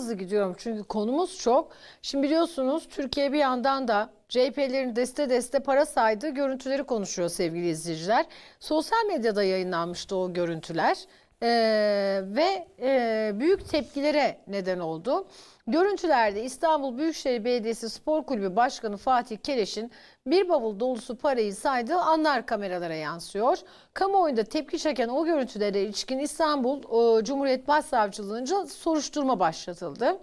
hızlı gidiyorum çünkü konumuz çok. Şimdi biliyorsunuz Türkiye bir yandan da CHP'lerin deste deste para saydığı görüntüleri konuşuyor sevgili izleyiciler. Sosyal medyada yayınlanmıştı o görüntüler e, ve e, büyük tepkilere neden oldu. Görüntülerde İstanbul Büyükşehir Belediyesi Spor Kulübü Başkanı Fatih Keleş'in bir bavul dolusu parayı saydığı anlar kameralara yansıyor. Kamuoyunda tepki çeken o görüntülere ilişkin İstanbul e, Cumhuriyet Başsavcılığı'nca soruşturma başlatıldı.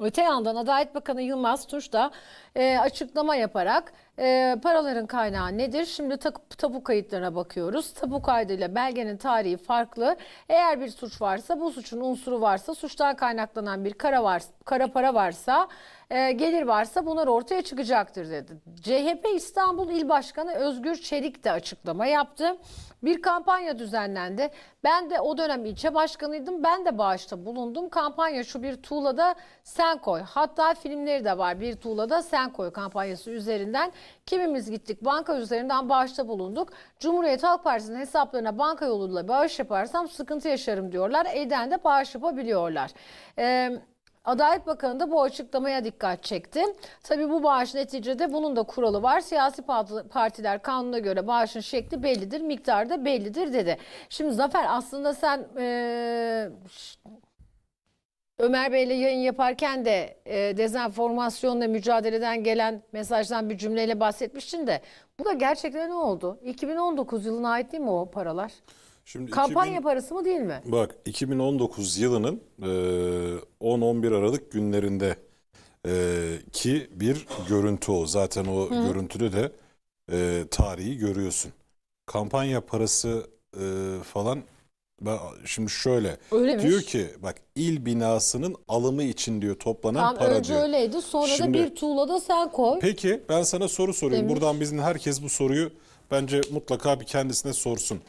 Öte yandan Adalet Bakanı Yılmaz Tunç da e, açıklama yaparak e, paraların kaynağı nedir? Şimdi takıp tapu kayıtlarına bakıyoruz. Tapu kaydıyla belgenin tarihi farklı. Eğer bir suç varsa, bu suçun unsuru varsa, suçtan kaynaklanan bir kara, var, kara para varsa, e, gelir varsa bunlar ortaya çıkacaktır dedi. CHP İstanbul İl Başkanı Özgür Çelik de açıklama yaptı. Bir kampanya düzenlendi. Ben de o dönem ilçe başkanıydım. Ben de bağışta bulundum. Kampanya şu bir tuğlada sen koy. Hatta filmleri de var. Bir tuğlada sen sen koy kampanyası üzerinden kimimiz gittik banka üzerinden bağışta bulunduk. Cumhuriyet Halk Partisi'nin hesaplarına banka yoluyla bağış yaparsam sıkıntı yaşarım diyorlar. Eden de bağış yapabiliyorlar. Evet. Adalet Bakanı da bu açıklamaya dikkat çekti. Tabii bu bağış neticede bunun da kuralı var. Siyasi partiler kanuna göre bağışın şekli bellidir, miktarı da bellidir dedi. Şimdi Zafer aslında sen ee, Ömer Bey'le yayın yaparken de e, dezenformasyonla mücadeleden gelen mesajdan bir cümleyle bahsetmiştin de bu da gerçekten ne oldu? 2019 yılına ait değil mi o paralar? Şimdi Kampanya 2000, parası mı değil mi? Bak 2019 yılının e, 10-11 Aralık günlerinde e, ki bir görüntü o. Zaten o Hı. görüntüde de e, tarihi görüyorsun. Kampanya parası e, falan şimdi şöyle Öylemiş. diyor ki bak il binasının alımı için diyor toplanan Tam para önce diyor. öyleydi sonra Şimdi- da bir tuğla da sen koy. Peki ben sana soru soruyorum. Demiş. Buradan bizim herkes bu soruyu bence mutlaka bir kendisine sorsun.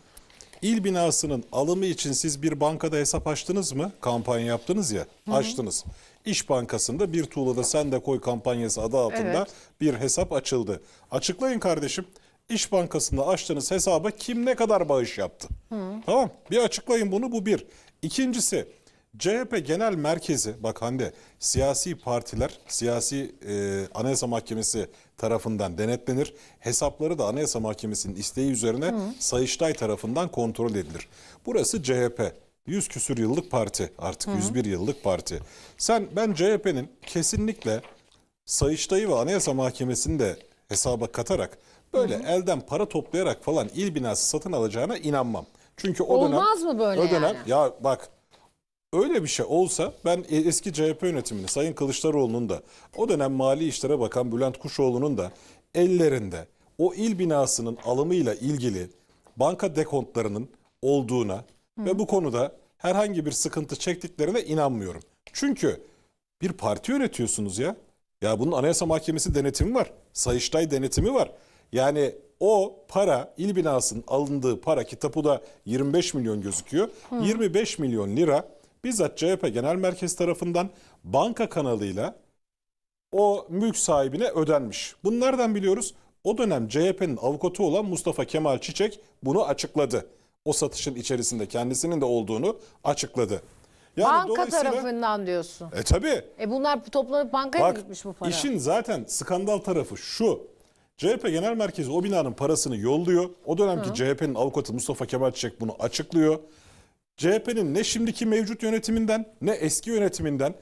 İl binasının alımı için siz bir bankada hesap açtınız mı? Kampanya yaptınız ya, açtınız. İş Bankası'nda bir tuğla da sen de koy kampanyası adı altında Evet. bir hesap açıldı. Açıklayın kardeşim. İş Bankası'nda açtığınız hesaba kim ne kadar bağış yaptı? Hı. Tamam bir açıklayın bunu bu bir. İkincisi CHP Genel Merkezi bak Hande siyasi partiler siyasi e, anayasa mahkemesi tarafından denetlenir. Hesapları da anayasa mahkemesinin isteği üzerine Hı. Sayıştay tarafından kontrol edilir. Burası CHP 100 küsür yıllık parti artık Hı. 101 yıllık parti. Sen ben CHP'nin kesinlikle Sayıştay'ı ve Anayasa Mahkemesi'ni de hesaba katarak Böyle hı hı. elden para toplayarak falan il binası satın alacağına inanmam. Çünkü o Olmaz dönem... mı böyle o dönem, yani? Ya bak öyle bir şey olsa ben e, eski CHP yönetimini Sayın Kılıçdaroğlu'nun da o dönem Mali İşlere Bakan Bülent Kuşoğlu'nun da ellerinde o il binasının alımıyla ilgili banka dekontlarının olduğuna Hı. ve bu konuda herhangi bir sıkıntı çektiklerine inanmıyorum. Çünkü bir parti yönetiyorsunuz ya. Ya bunun Anayasa Mahkemesi denetimi var. Sayıştay denetimi var. Yani o para il binasının alındığı para ki tapuda 25 milyon gözüküyor. Hı. 25 milyon lira bizzat CHP Genel Merkez tarafından banka kanalıyla o mülk sahibine ödenmiş. Bunu nereden biliyoruz? O dönem CHP'nin avukatı olan Mustafa Kemal Çiçek bunu açıkladı. O satışın içerisinde kendisinin de olduğunu açıkladı. Yani banka tarafından diyorsun. E tabi. E bunlar toplanıp bankaya bak, gitmiş bu para? İşin zaten skandal tarafı şu. CHP Genel Merkezi o binanın parasını yolluyor. O dönemki CHP'nin avukatı Mustafa Kemal Çiçek bunu açıklıyor. CHP'nin ne şimdiki mevcut yönetiminden ne eski yönetiminden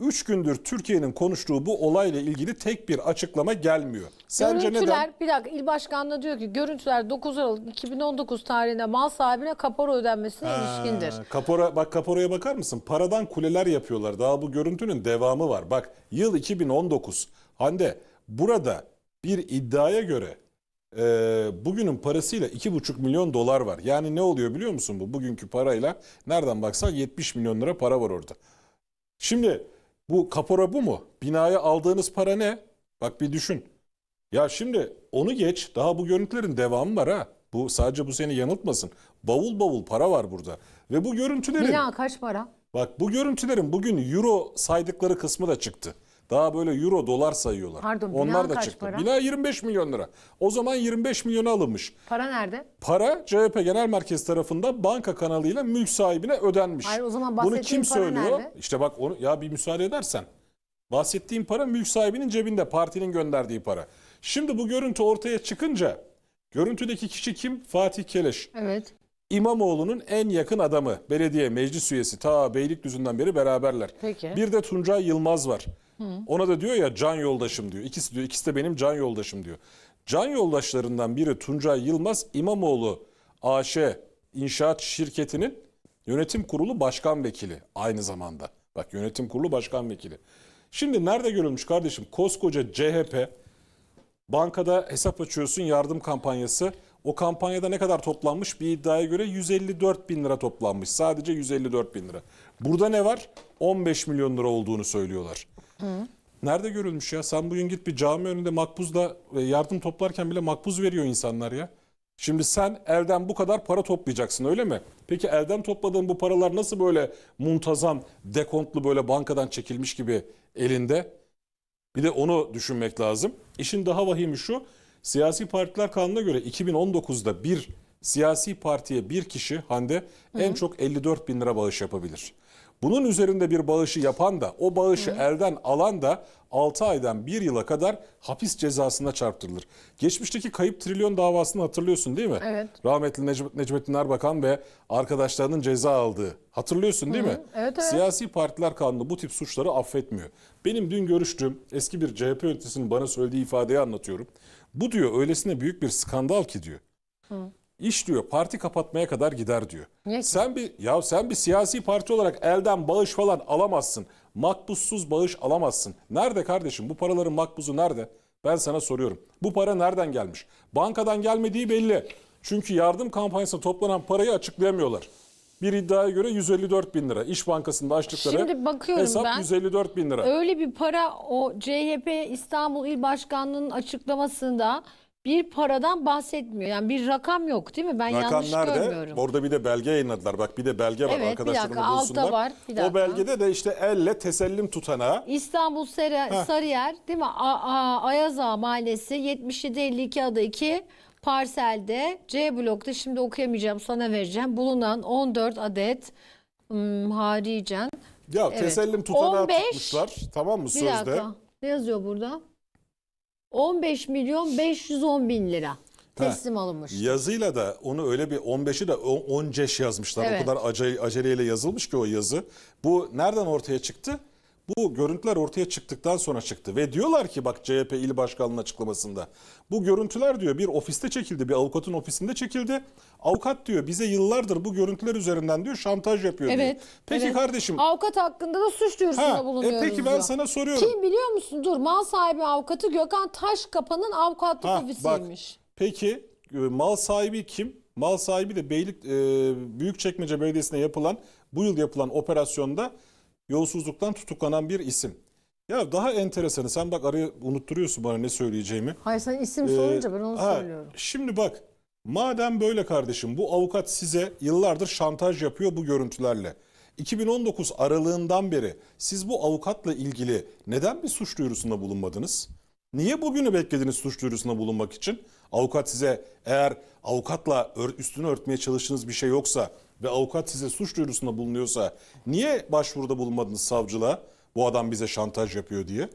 3 gündür Türkiye'nin konuştuğu bu olayla ilgili tek bir açıklama gelmiyor. Sence görüntüler, neden? bir dakika il başkanlığı diyor ki görüntüler 9 Aralık 2019 tarihinde mal sahibine kapora ödenmesine Ha, ilişkindir. Kapora, bak kaporaya bakar mısın? Paradan kuleler yapıyorlar. Daha bu görüntünün devamı var. Bak yıl 2019. Hande burada bir iddiaya göre e, bugünün parasıyla 2,5 milyon dolar var. Yani ne oluyor biliyor musun bu? Bugünkü parayla nereden baksan 70 milyon lira para var orada. Şimdi bu kapora bu mu? Binaya aldığınız para ne? Bak bir düşün. Ya şimdi onu geç. Daha bu görüntülerin devamı var ha. Bu sadece bu seni yanıltmasın. Bavul bavul para var burada. Ve bu görüntülerin... Bina kaç para? Bak bu görüntülerin bugün euro saydıkları kısmı da çıktı. Daha böyle euro dolar sayıyorlar. Pardon bina Onlar da kaç çıktı. para? Bina 25 milyon lira. O zaman 25 milyona alınmış. Para nerede? Para CHP Genel Merkez tarafından banka kanalıyla mülk sahibine ödenmiş. Hayır, o zaman Bunu kim para söylüyor? nerede? İşte bak onu ya bir müsaade edersen. Bahsettiğim para mülk sahibinin cebinde partinin gönderdiği para. Şimdi bu görüntü ortaya çıkınca görüntüdeki kişi kim? Fatih Keleş. Evet. İmamoğlu'nun en yakın adamı, belediye meclis üyesi ta Beylikdüzü'nden beri beraberler. Peki. Bir de Tuncay Yılmaz var. Hı. Ona da diyor ya can yoldaşım diyor. İkisi diyor ikisi de benim can yoldaşım diyor. Can yoldaşlarından biri Tuncay Yılmaz İmamoğlu AŞ İnşaat Şirketi'nin yönetim kurulu başkan vekili aynı zamanda. Bak yönetim kurulu başkan vekili. Şimdi nerede görülmüş kardeşim? Koskoca CHP bankada hesap açıyorsun yardım kampanyası. O kampanyada ne kadar toplanmış? Bir iddiaya göre 154 bin lira toplanmış. Sadece 154 bin lira. Burada ne var? 15 milyon lira olduğunu söylüyorlar. Nerede görülmüş ya? Sen bugün git bir cami önünde makbuzla e, yardım toplarken bile makbuz veriyor insanlar ya. Şimdi sen elden bu kadar para toplayacaksın öyle mi? Peki elden topladığın bu paralar nasıl böyle muntazam, dekontlu böyle bankadan çekilmiş gibi elinde? Bir de onu düşünmek lazım. İşin daha vahimi şu, siyasi partiler kanununa göre 2019'da bir siyasi partiye bir kişi Hande Hı. en çok 54 bin lira bağış yapabilir. Bunun üzerinde bir bağışı yapan da o bağışı Hı. elden alan da 6 aydan 1 yıla kadar hapis cezasına çarptırılır. Geçmişteki kayıp trilyon davasını hatırlıyorsun değil mi? Evet. Rahmetli Necm Necmettin Erbakan ve arkadaşlarının ceza aldığı. Hatırlıyorsun değil Hı. mi? Evet, evet. Siyasi partiler kanunu bu tip suçları affetmiyor. Benim dün görüştüğüm eski bir CHP yöneticisinin bana söylediği ifadeyi anlatıyorum. Bu diyor öylesine büyük bir skandal ki diyor. Hı. İş diyor parti kapatmaya kadar gider diyor. Niye? Sen bir ya sen bir siyasi parti olarak elden bağış falan alamazsın. Makbuzsuz bağış alamazsın. Nerede kardeşim bu paraların makbuzu nerede? Ben sana soruyorum. Bu para nereden gelmiş? Bankadan gelmediği belli. Çünkü yardım kampanyasına toplanan parayı açıklayamıyorlar. Bir iddiaya göre 154 bin lira. İş Bankası'nda açtıkları Şimdi bakıyorum hesap ben, 154 bin lira. Öyle bir para o CHP İstanbul İl Başkanlığı'nın açıklamasında bir paradan bahsetmiyor. Yani bir rakam yok değil mi? Ben yanlış görmüyorum. da orada bir de belge yayınladılar. Bak bir de belge var Evet bir arkadaşlarım dakika alta var. Bir dakika. O belgede de işte elle tesellim tutana. İstanbul Sarı- Sarıyer değil mi? A- A- Ayaza Mahallesi 7752 adı 2 parselde C blokta şimdi okuyamayacağım sana vereceğim. Bulunan 14 adet hmm, haricen. ya tesellim tutana. 15 tutmuşlar. Tamam mı Bir dakika. Ne yazıyor burada? 15 milyon 510 bin lira teslim ha, alınmış. Yazıyla da onu öyle bir 15'i de 10 ceş yazmışlar. Evet. O kadar acele, aceleyle yazılmış ki o yazı. Bu nereden ortaya çıktı? Bu görüntüler ortaya çıktıktan sonra çıktı ve diyorlar ki bak CHP il başkanının açıklamasında bu görüntüler diyor bir ofiste çekildi bir avukatın ofisinde çekildi. Avukat diyor bize yıllardır bu görüntüler üzerinden diyor şantaj yapıyor evet, diyor. Peki evet. kardeşim. Avukat hakkında da suç duyurusunda ha, bulunuyoruz. E peki ben diyor. sana soruyorum. Kim biliyor musun dur mal sahibi avukatı Gökhan Taşkapa'nın avukatlık ha, ofisiymiş. Bak, peki e, mal sahibi kim? Mal sahibi de Beylik e, Büyükçekmece Belediyesi'ne yapılan bu yıl yapılan operasyonda yolsuzluktan tutuklanan bir isim. Ya daha enteresanı sen bak arayı unutturuyorsun bana ne söyleyeceğimi. Hayır sen isim ee, sorunca ben onu ha, söylüyorum. Şimdi bak madem böyle kardeşim bu avukat size yıllardır şantaj yapıyor bu görüntülerle. 2019 aralığından beri siz bu avukatla ilgili neden bir suç duyurusunda bulunmadınız? Niye bugünü beklediniz suç duyurusunda bulunmak için? Avukat size eğer avukatla üstünü örtmeye çalıştığınız bir şey yoksa ve avukat size suç duyurusunda bulunuyorsa niye başvuruda bulunmadınız savcılığa bu adam bize şantaj yapıyor diye?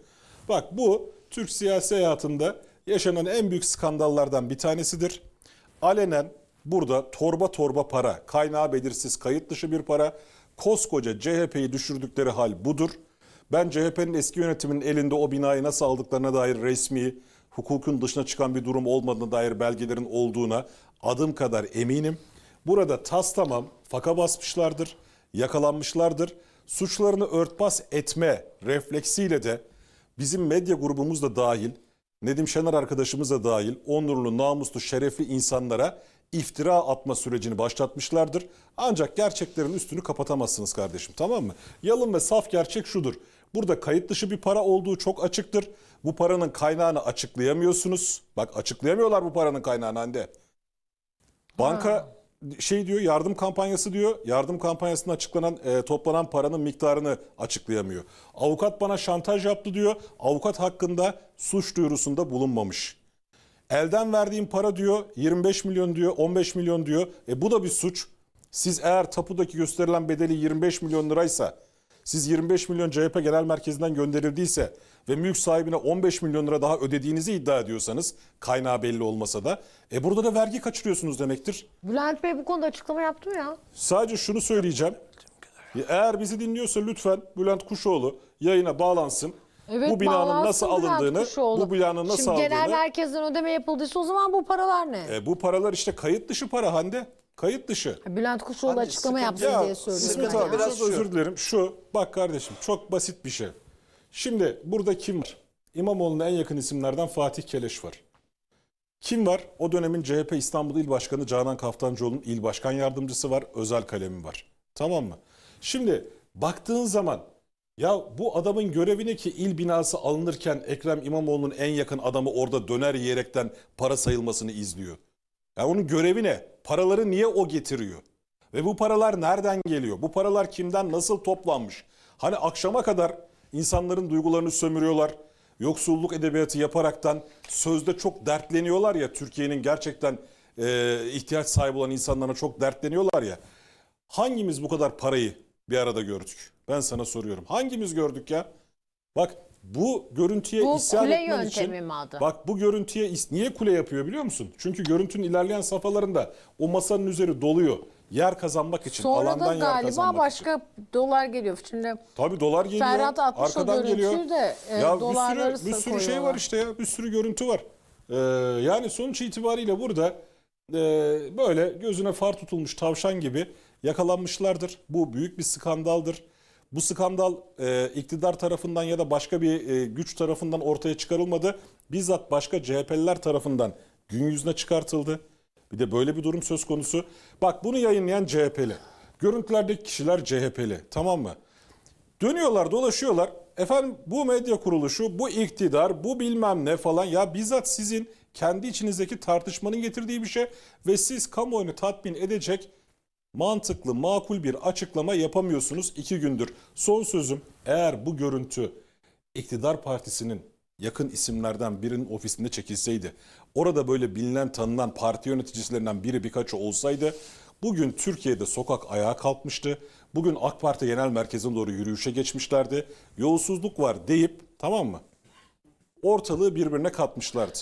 Bak bu Türk siyasi hayatında yaşanan en büyük skandallardan bir tanesidir. Alenen burada torba torba para, kaynağı belirsiz kayıt dışı bir para, koskoca CHP'yi düşürdükleri hal budur. Ben CHP'nin eski yönetiminin elinde o binayı nasıl aldıklarına dair resmi, hukukun dışına çıkan bir durum olmadığına dair belgelerin olduğuna adım kadar eminim. Burada tas tamam faka basmışlardır, yakalanmışlardır. Suçlarını örtbas etme refleksiyle de bizim medya grubumuz da dahil, Nedim Şener arkadaşımız da dahil onurlu, namuslu, şerefli insanlara iftira atma sürecini başlatmışlardır. Ancak gerçeklerin üstünü kapatamazsınız kardeşim tamam mı? Yalın ve saf gerçek şudur. Burada kayıt dışı bir para olduğu çok açıktır. Bu paranın kaynağını açıklayamıyorsunuz. Bak açıklayamıyorlar bu paranın kaynağını Hande. Banka ha şey diyor yardım kampanyası diyor. Yardım kampanyasında açıklanan e, toplanan paranın miktarını açıklayamıyor. Avukat bana şantaj yaptı diyor. Avukat hakkında suç duyurusunda bulunmamış. Elden verdiğim para diyor 25 milyon diyor 15 milyon diyor. E bu da bir suç. Siz eğer tapudaki gösterilen bedeli 25 milyon liraysa siz 25 milyon CHP Genel Merkezi'nden gönderildiyse ve mülk sahibine 15 milyon lira daha ödediğinizi iddia ediyorsanız kaynağı belli olmasa da e burada da vergi kaçırıyorsunuz demektir. Bülent Bey bu konuda açıklama yaptı mı ya? Sadece şunu söyleyeceğim. E, eğer bizi dinliyorsa lütfen Bülent Kuşoğlu yayına bağlansın. Evet, bu binanın nasıl alındığını, bu binanın nasıl Şimdi aldığını. Şimdi genel merkezden ödeme yapıldıysa o zaman bu paralar ne? E, bu paralar işte kayıt dışı para Hande kayıt dışı. Bülent Kuşoğlu Hani açıklama sıkıntı- yapsın Ya, diye söylüyorum. sıkıntı var. Yani. Biraz Biraz şu. özür dilerim. Şu bak kardeşim çok basit bir şey. Şimdi burada kim var? İmamoğlu'na en yakın isimlerden Fatih Keleş var. Kim var? O dönemin CHP İstanbul İl Başkanı Canan Kaftancıoğlu'nun il başkan yardımcısı var. Özel kalemi var. Tamam mı? Şimdi baktığın zaman ya bu adamın görevini ki il binası alınırken Ekrem İmamoğlu'nun en yakın adamı orada döner yiyerekten para sayılmasını izliyor. Ya onun görevi ne? Paraları niye o getiriyor? Ve bu paralar nereden geliyor? Bu paralar kimden nasıl toplanmış? Hani akşama kadar insanların duygularını sömürüyorlar. Yoksulluk edebiyatı yaparaktan sözde çok dertleniyorlar ya Türkiye'nin gerçekten e, ihtiyaç sahibi olan insanlara çok dertleniyorlar ya. Hangimiz bu kadar parayı bir arada gördük? Ben sana soruyorum. Hangimiz gördük ya? Bak bu görüntüye bu isyan kule etmen için mi adı? bak bu görüntüye niye kule yapıyor biliyor musun? Çünkü görüntünün ilerleyen safhalarında o masanın üzeri doluyor. Yer kazanmak için, Sonra alandan yer kazanmak için. galiba başka dolar geliyor. Şimdi Tabii dolar geliyor, Ferhat atmış arkadan geliyor. de e, ya bir sürü, bir sürü şey var işte ya, bir sürü görüntü var. Ee, yani sonuç itibariyle burada e, böyle gözüne far tutulmuş tavşan gibi yakalanmışlardır. Bu büyük bir skandaldır. Bu skandal e, iktidar tarafından ya da başka bir e, güç tarafından ortaya çıkarılmadı. Bizzat başka CHP'liler tarafından gün yüzüne çıkartıldı. Bir de böyle bir durum söz konusu. Bak bunu yayınlayan CHP'li. Görüntülerdeki kişiler CHP'li tamam mı? Dönüyorlar dolaşıyorlar. Efendim bu medya kuruluşu, bu iktidar, bu bilmem ne falan ya bizzat sizin kendi içinizdeki tartışmanın getirdiği bir şey ve siz kamuoyunu tatmin edecek mantıklı, makul bir açıklama yapamıyorsunuz iki gündür. Son sözüm eğer bu görüntü iktidar partisinin yakın isimlerden birinin ofisinde çekilseydi, orada böyle bilinen tanınan parti yöneticilerinden biri birkaçı olsaydı bugün Türkiye'de sokak ayağa kalkmıştı. Bugün AK Parti Genel Merkezi'ne doğru yürüyüşe geçmişlerdi. Yolsuzluk var deyip tamam mı? Ortalığı birbirine katmışlardı.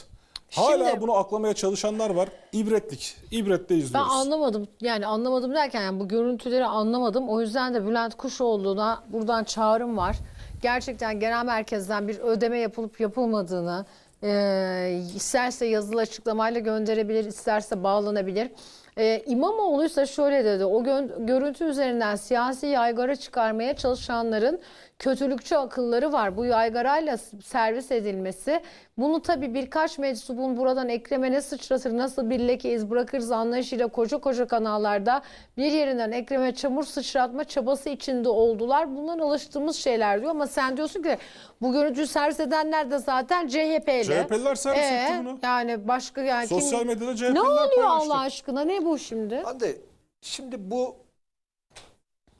Hala Şimdi, bunu aklamaya çalışanlar var. İbretlik. İbretle izliyoruz. Ben anlamadım. Yani anlamadım derken yani bu görüntüleri anlamadım. O yüzden de Bülent Kuşoğlu'na buradan çağrım var. Gerçekten genel merkezden bir ödeme yapılıp yapılmadığını e, isterse yazılı açıklamayla gönderebilir, isterse bağlanabilir. Ee, İmamoğlu ise şöyle dedi. O görüntü üzerinden siyasi yaygara çıkarmaya çalışanların kötülükçü akılları var. Bu yaygarayla servis edilmesi. Bunu tabi birkaç meczubun buradan Ekrem'e ne sıçratır, nasıl bir leke iz bırakırız anlayışıyla koca koca kanallarda bir yerinden Ekrem'e çamur sıçratma çabası içinde oldular. Bundan alıştığımız şeyler diyor ama sen diyorsun ki bu görüntüyü servis edenler de zaten CHP'li. CHP'liler servis ee, etti bunu. Yani başka yani Sosyal kim... medyada CHP'liler Ne oluyor paylaştı. Allah aşkına? Ne ne bu şimdi? Hadi şimdi bu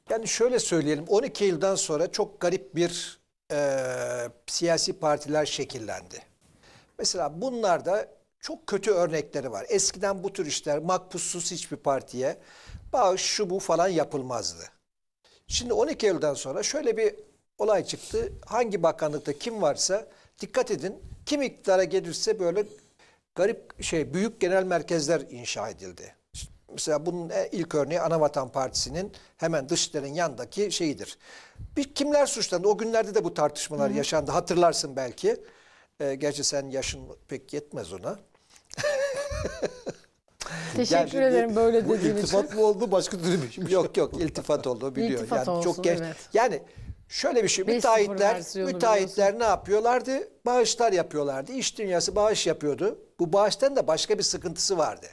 yani şöyle söyleyelim 12 yıldan sonra çok garip bir e, siyasi partiler şekillendi. Mesela bunlarda çok kötü örnekleri var. Eskiden bu tür işler makpussuz hiçbir partiye bağış şu bu falan yapılmazdı. Şimdi 12 yıldan sonra şöyle bir olay çıktı. Hangi bakanlıkta kim varsa dikkat edin kim iktidara gelirse böyle garip şey büyük genel merkezler inşa edildi. Mesela bunun e, ilk örneği Anavatan Partisi'nin hemen dışların yandaki şeyidir. Bir kimler suçlandı? O günlerde de bu tartışmalar Hı -hı. yaşandı. Hatırlarsın belki. E, gerçi sen yaşın pek yetmez ona. Teşekkür yani ederim böyle dediğin için. İltifat mı oldu başka türlü bir şey? Yok yok iltifat oldu biliyor. İltifat yani olsun, çok genç. Evet. Yani şöyle bir şey müteahhitler müteahhitler ne yapıyorlardı? Bağışlar yapıyorlardı. İş dünyası bağış yapıyordu. Bu bağıştan da başka bir sıkıntısı vardı.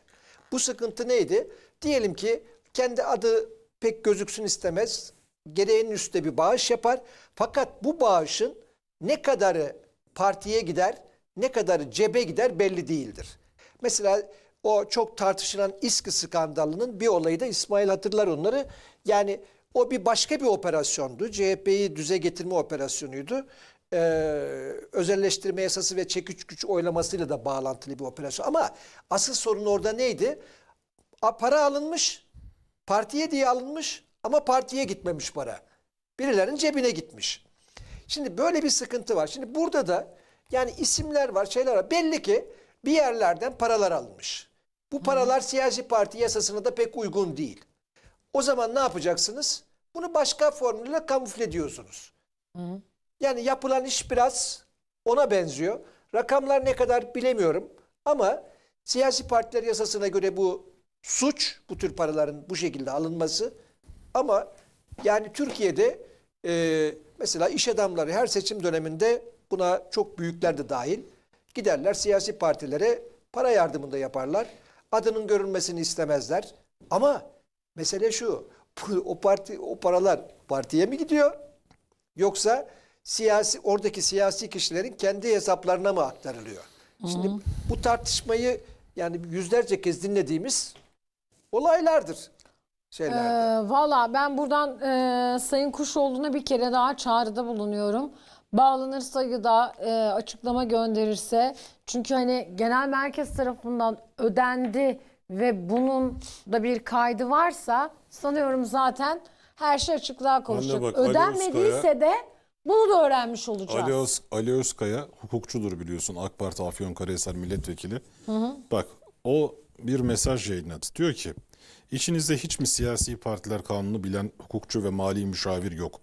Bu sıkıntı neydi? Diyelim ki kendi adı pek gözüksün istemez. Gereğinin üstte bir bağış yapar. Fakat bu bağışın ne kadarı partiye gider, ne kadarı cebe gider belli değildir. Mesela o çok tartışılan İSKİ skandalının bir olayı da İsmail hatırlar onları. Yani o bir başka bir operasyondu. CHP'yi düze getirme operasyonuydu e, özelleştirme yasası ve çekiç güç oylamasıyla da bağlantılı bir operasyon. Ama asıl sorun orada neydi? A, para alınmış, partiye diye alınmış ama partiye gitmemiş para. Birilerinin cebine gitmiş. Şimdi böyle bir sıkıntı var. Şimdi burada da yani isimler var, şeyler var. Belli ki bir yerlerden paralar alınmış. Bu paralar siyasi parti yasasına da pek uygun değil. O zaman ne yapacaksınız? Bunu başka formülle kamufle ediyorsunuz. Hı. Yani yapılan iş biraz ona benziyor. Rakamlar ne kadar bilemiyorum ama siyasi partiler yasasına göre bu suç bu tür paraların bu şekilde alınması ama yani Türkiye'de e, mesela iş adamları her seçim döneminde buna çok büyükler de dahil giderler siyasi partilere para yardımında yaparlar. Adının görünmesini istemezler. Ama mesele şu. O parti o paralar partiye mi gidiyor? Yoksa siyasi oradaki siyasi kişilerin kendi hesaplarına mı aktarılıyor? Şimdi Hı -hı. bu tartışmayı yani yüzlerce kez dinlediğimiz olaylardır. Şeylerde. Ee, Valla ben buradan e, Sayın Kuşoğlu'na bir kere daha çağrıda bulunuyorum. Bağlanır sayıda e, açıklama gönderirse. Çünkü hani genel merkez tarafından ödendi ve bunun da bir kaydı varsa sanıyorum zaten her şey açıklığa kavuşacak. Ödenmediyse de bunu da öğrenmiş olacağız. Ali, Öz, Ali Özkaya hukukçudur biliyorsun AK Parti Afyonkarahisar milletvekili. Hı hı. Bak o bir mesaj yayınladı. Diyor ki içinizde hiç mi siyasi partiler kanunu bilen hukukçu ve mali müşavir yok?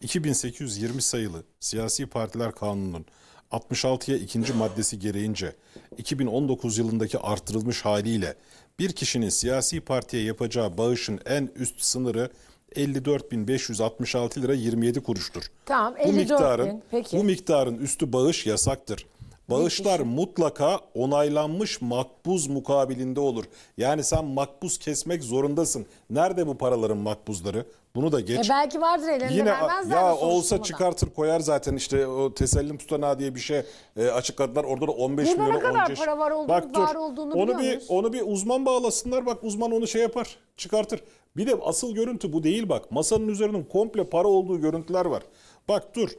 2820 sayılı siyasi partiler kanununun 66'ya ikinci maddesi gereğince 2019 yılındaki artırılmış haliyle bir kişinin siyasi partiye yapacağı bağışın en üst sınırı 54.566 lira 27 kuruştur. Tamam 54 bu miktarın, bin. Peki. Bu miktarın üstü bağış yasaktır. Bağışlar mutlaka onaylanmış makbuz mukabilinde olur. Yani sen makbuz kesmek zorundasın. Nerede bu paraların makbuzları? Bunu da geç. E belki vardır elinde. Yine vermezler. Ya olsa çıkartır koyar zaten işte o tesellim tutanağı diye bir şey e, açıkladılar. Orada da 15 Burada milyon ne kadar 15. para var olduğunu, bak, dur, var olduğunu onu bir, musun? onu bir uzman bağlasınlar bak uzman onu şey yapar çıkartır. Bir de asıl görüntü bu değil bak. Masanın üzerinde komple para olduğu görüntüler var. Bak dur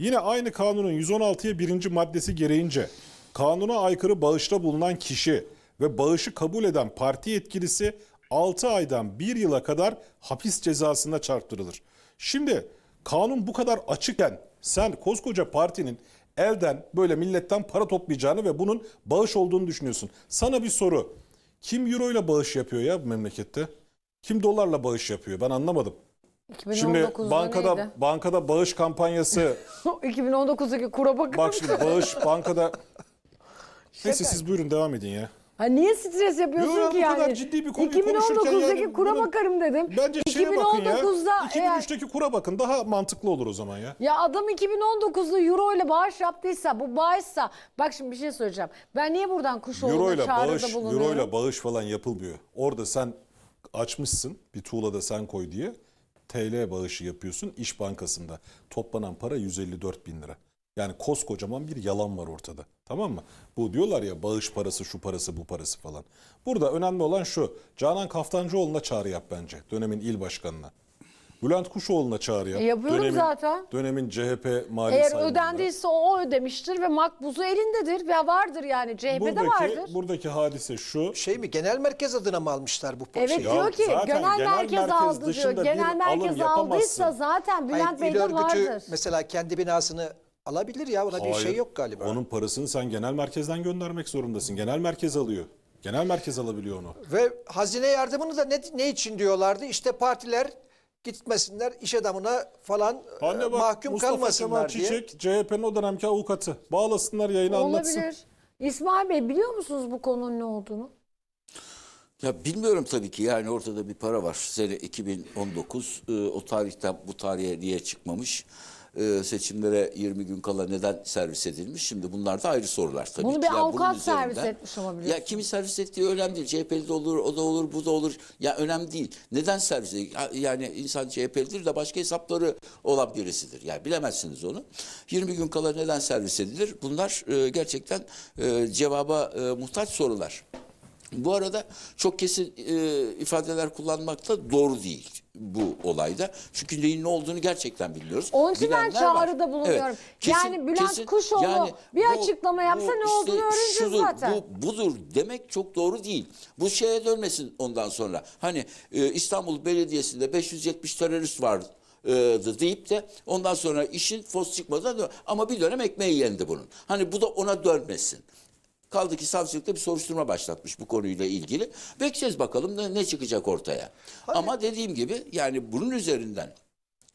Yine aynı kanunun 116'ya birinci maddesi gereğince kanuna aykırı bağışta bulunan kişi ve bağışı kabul eden parti yetkilisi 6 aydan 1 yıla kadar hapis cezasına çarptırılır. Şimdi kanun bu kadar açıkken sen koskoca partinin elden böyle milletten para toplayacağını ve bunun bağış olduğunu düşünüyorsun. Sana bir soru. Kim euro ile bağış yapıyor ya bu memlekette? Kim dolarla bağış yapıyor? Ben anlamadım. Şimdi bankada neydi? bankada bağış kampanyası 2019'daki kura bakar Bak şimdi bağış bankada Neyse siz buyurun devam edin ya. Ha niye stres yapıyorsun Yok, ki yani? kadar ciddi bir konuyu 2019'daki yani kura bakarım dedim. Bence şeye bakın ya. 2019'da 2003'teki kura bakın daha mantıklı olur o zaman ya. Ya adam 2019'da euro ile bağış yaptıysa bu bağışsa bak şimdi bir şey söyleyeceğim. Ben niye buradan Euro Kuşoğlu'na ile çağrıda bağış, euro ile bağış falan yapılmıyor. Orada sen açmışsın bir tuğla da sen koy diye. TL bağışı yapıyorsun İş Bankası'nda. Toplanan para 154 bin lira. Yani koskocaman bir yalan var ortada. Tamam mı? Bu diyorlar ya bağış parası, şu parası, bu parası falan. Burada önemli olan şu. Canan Kaftancıoğlu'na çağrı yap bence. Dönemin il başkanına. Bülent Kuşoğlu'na çağrı yap. yapıyorum dönemin, zaten. Dönemin CHP mali Eğer ödendiyse o ödemiştir ve makbuzu elindedir ve vardır yani CHP'de buradaki, vardır. Buradaki hadise şu. Şey mi genel merkez adına mı almışlar bu evet, şeyi? Evet diyor ki genel, genel merkez, merkez aldı diyor. Genel merkez aldıysa zaten Bülent Bey'de vardır. Mesela kendi binasını alabilir ya buna Hayır, bir şey yok galiba. Onun parasını sen genel merkezden göndermek zorundasın. Genel merkez alıyor. Genel merkez alabiliyor onu. Ve hazine yardımını da ne, ne için diyorlardı? İşte partiler gitmesinler iş adamına falan e, Anne bak, mahkum Mustafa kalmasınlar Kemal diye. Çiçek CHP'nin o dönemki avukatı. Bağlasınlar yayını Olabilir. anlatsın. İsmail Bey biliyor musunuz bu konunun ne olduğunu? Ya bilmiyorum tabii ki yani ortada bir para var. Sene 2019 e, o tarihten bu tarihe niye çıkmamış? e, seçimlere 20 gün kala neden servis edilmiş? Şimdi bunlar da ayrı sorular tabii. Bunu bir yani avukat servis üzerinden, etmiş ama biliyorsun. Ya kimi servis ettiği önemli değil. CHP'li de olur, o da olur, bu da olur. Ya önemli değil. Neden servis edildi? Yani insan CHP'lidir de başka hesapları olan Yani bilemezsiniz onu. 20 gün kala neden servis edilir? Bunlar e, gerçekten e, cevaba e, muhtaç sorular. Bu arada çok kesin e, ifadeler kullanmak da doğru değil bu olayda. Çünkü neyin ne olduğunu gerçekten bilmiyoruz. Onun için ben çağrıda bulunuyorum. Evet, kesin, yani Bülent kesin, Kuşoğlu yani bir bu- açıklama yapsa bu ne işte öğreneceğiz şudur, zaten. Bu budur demek çok doğru değil. Bu şeye dönmesin ondan sonra. Hani e, İstanbul Belediyesi'nde 570 terörist vardı e, deyip de ondan sonra işin fos çıkmadan dön- ama bir dönem ekmeği yendi bunun. Hani bu da ona dönmesin. Kaldı ki savcılıkta bir soruşturma başlatmış bu konuyla ilgili. Bekleyeceğiz bakalım ne, ne çıkacak ortaya. Hadi. Ama dediğim gibi yani bunun üzerinden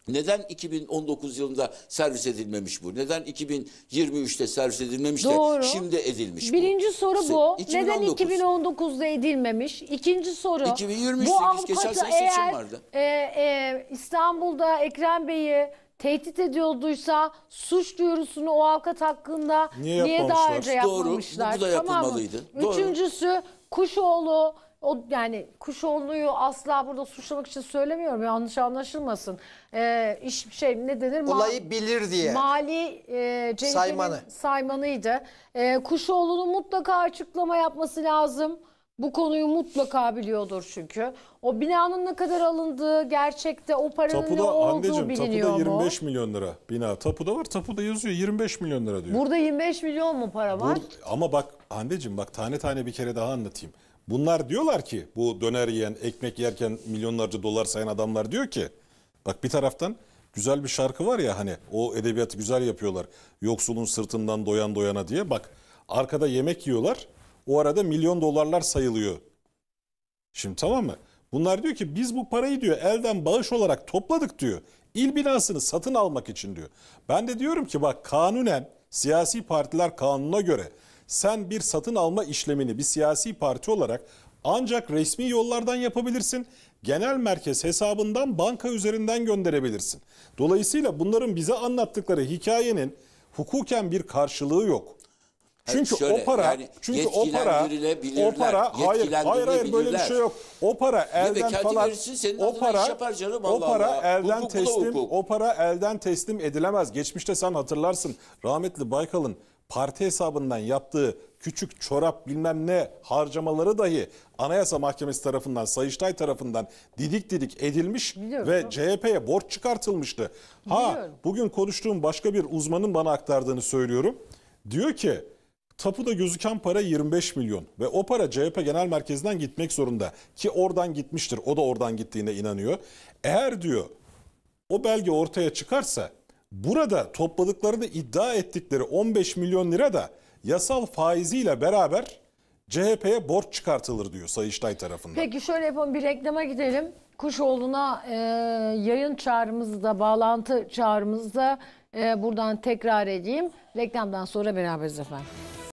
neden 2019 yılında servis edilmemiş bu? Neden 2023'te servis edilmemiş Doğru. şimdi edilmiş Birinci bu? soru bu. 2019. Neden 2019'da edilmemiş? İkinci soru. 2023'te geçen sene seçim vardı. E, e, İstanbul'da Ekrem Bey'i tehdit ediyorduysa suç duyurusunu o avukat hakkında niye, niye daha önce yapmamışlar? Doğru, bu da yapılmalıydı. Tamam mı? Üçüncüsü Kuşoğlu o yani Kuşoğlu'yu asla burada suçlamak için söylemiyorum yanlış anlaşılmasın. Ee, iş şey ne denir? Olayı bilir diye. Mali e, Saymanı. saymanıydı. Ee, Kuşoğlu'nun mutlaka açıklama yapması lazım. Bu konuyu mutlaka biliyordur çünkü. O binanın ne kadar alındığı, gerçekte o paranın tapuda, ne olduğu anneciğim, biliniyor tapuda 25 mu? milyon lira bina. Tapuda var, tapuda yazıyor 25 milyon lira diyor. Burada 25 milyon mu para var? Bur ama bak anneciğim bak tane tane bir kere daha anlatayım. Bunlar diyorlar ki bu döner yiyen, ekmek yerken milyonlarca dolar sayan adamlar diyor ki bak bir taraftan güzel bir şarkı var ya hani o edebiyatı güzel yapıyorlar. Yoksulun sırtından doyan doyana diye bak arkada yemek yiyorlar o arada milyon dolarlar sayılıyor. Şimdi tamam mı? Bunlar diyor ki biz bu parayı diyor elden bağış olarak topladık diyor. İl binasını satın almak için diyor. Ben de diyorum ki bak kanunen siyasi partiler kanununa göre sen bir satın alma işlemini bir siyasi parti olarak ancak resmi yollardan yapabilirsin. Genel merkez hesabından banka üzerinden gönderebilirsin. Dolayısıyla bunların bize anlattıkları hikayenin hukuken bir karşılığı yok. Çünkü şöyle, o para yani çünkü o para o para hayır hayır böyle bir şey yok. O para elden falan o para canım, o para Allah. elden hukuk, teslim hukuk. o para elden teslim edilemez. Geçmişte sen hatırlarsın rahmetli Baykal'ın parti hesabından yaptığı küçük çorap bilmem ne harcamaları dahi Anayasa Mahkemesi tarafından, Sayıştay tarafından didik didik edilmiş Biliyorum. ve CHP'ye borç çıkartılmıştı. Ha Biliyorum. bugün konuştuğum başka bir uzmanın bana aktardığını söylüyorum. Diyor ki Tapuda gözüken para 25 milyon ve o para CHP Genel Merkezi'nden gitmek zorunda ki oradan gitmiştir. O da oradan gittiğine inanıyor. Eğer diyor o belge ortaya çıkarsa burada topladıklarını iddia ettikleri 15 milyon lira da yasal faiziyle beraber CHP'ye borç çıkartılır diyor Sayıştay tarafından. Peki şöyle yapalım bir reklama gidelim. Kuşoğlu'na e, yayın çağrımızda, bağlantı çağrımızda e, buradan tekrar edeyim. Reklamdan sonra beraberiz efendim.